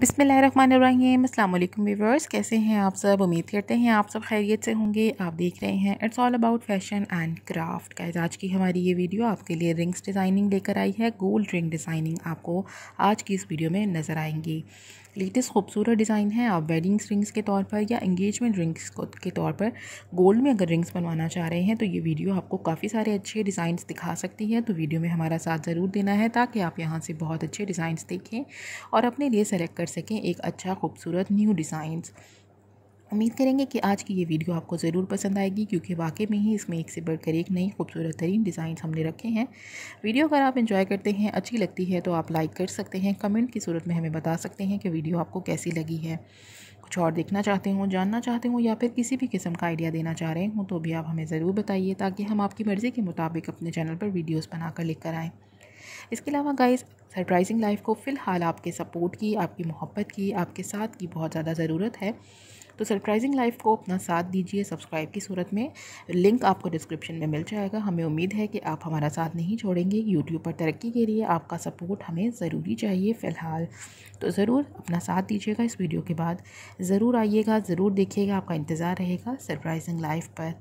बिसमीम व्यूवर्स कैसे हैं आप सब उम्मीद करते हैं आप सब खैरियत से होंगे आप देख रहे हैं it's all about fashion and craft का आज की हमारी ये वीडियो आपके लिए रिंग्स डिज़ाइनिंग लेकर आई है गोल्ड रिंग डिज़ाइनिंग आपको आज की इस वीडियो में नज़र आएंगी लेटेस्ट खूबसूरत डिज़ाइन है आप वेडिंग्स रिंग्स के तौर पर या इंगेजमेंट रिंग्स के तौर पर गोल्ड में अगर रिंग्स बनवाना चाह रहे हैं तो ये वीडियो आपको काफ़ी सारे अच्छे डिज़ाइन दिखा सकती है तो वीडियो में हमारा साथ ज़रूर देना है ताकि आप यहाँ से बहुत अच्छे डिज़ाइन देखें और अपने लिए सेलेक्ट कर सकें एक अच्छा खूबसूरत न्यू डिज़ाइंस उम्मीद करेंगे कि आज की ये वीडियो आपको ज़रूर पसंद आएगी क्योंकि वाकई में ही इसमें एक से बढ़कर एक नई खूबसूरत तरीन डिज़ाइन हमने रखे हैं वीडियो अगर आप इन्जॉय करते हैं अच्छी लगती है तो आप लाइक कर सकते हैं कमेंट की सूरत में हमें बता सकते हैं कि वीडियो आपको कैसी लगी है कुछ और देखना चाहते हों जानना चाहते हों या फिर किसी भी किस्म का आइडिया देना चाह रहे हों तो भी आप हमें ज़रूर बताइए ताकि हम आपकी मर्ज़ी के मुताबिक अपने चैनल पर वीडियोज़ बनाकर लेकर आएँ इसके अलावा गाइस सरप्राइजिंग लाइफ को फ़िलहाल आपके सपोर्ट की आपकी मोहब्बत की आपके साथ की बहुत ज़्यादा ज़रूरत है तो सरप्राइजिंग लाइफ को अपना साथ दीजिए सब्सक्राइब की सूरत में लिंक आपको डिस्क्रिप्शन में मिल जाएगा हमें उम्मीद है कि आप हमारा साथ नहीं छोड़ेंगे यूट्यूब पर तरक्की के लिए आपका सपोर्ट हमें ज़रूरी चाहिए फ़िलहाल तो ज़रूर अपना साथ दीजिएगा इस वीडियो के बाद ज़रूर आइएगा ज़रूर देखिएगा आपका इंतज़ार रहेगा सरप्राइजिंग लाइफ पर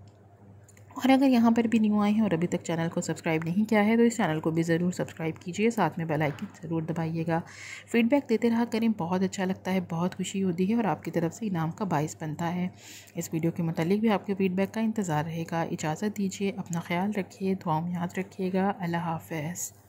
और अगर यहाँ पर भी न्यू आए हैं और अभी तक चैनल को सब्सक्राइब नहीं किया है तो इस चैनल को भी ज़रूर सब्सक्राइब कीजिए साथ में बेल आइकन ज़रूर दबाइएगा फीडबैक देते रहा करें बहुत अच्छा लगता है बहुत खुशी होती है और आपकी तरफ से इनाम का बायस बनता है इस वीडियो के मतलब भी आपके फीडबैक का इंतज़ार रहेगा इजाज़त दीजिए अपना ख्याल रखिए दुआ में याद रखिएगा अल्लाह हाफ